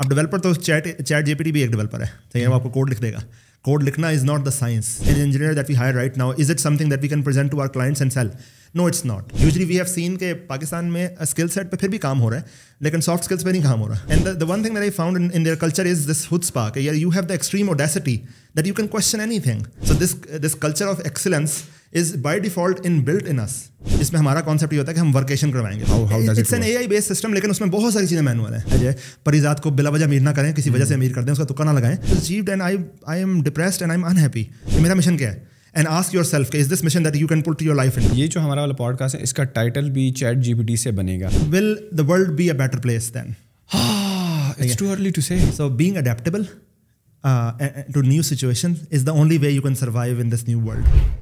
अब डेवलपर तो chat chat GPT भी एक डेवलपर है तो ये आपको कोड लिख देगा कोड लिखना is not the science an engineer that we hire right now is it something that we can present to our clients and sell no it's not usually we have seen के पाकिस्तान में skill set पर फिर भी काम हो रहा है लेकिन सॉफ्ट स्किल्स पर नहीं काम हो रहा है and the one thing I found in their culture is this hood spark you have the extreme audacity that you can question anything so this this culture of excellence is by default inbuilt in us इसमें हमारा concept ये होता है कि हम workation करवाएंगे it's an AI based system लेकिन उसमें बहुत सारी चीज़ें मैनुअल है अजय परिजात को बिला वजह अमीर ना करें किसी वजह से अमीर कर दें उसका तुक्का ना लगाएं achieved and I I am depressed and I am unhappy मेरा मिशन क्या है and ask yourself is this mission that you can pull to your life in ये जो हमारा वाला पॉडकास्ट है इसका टाइटल भी चैट जीपीटी से बनेगा will the world be a better place then it's too early to say so being adaptable to new situation is the only way you can survive in this new world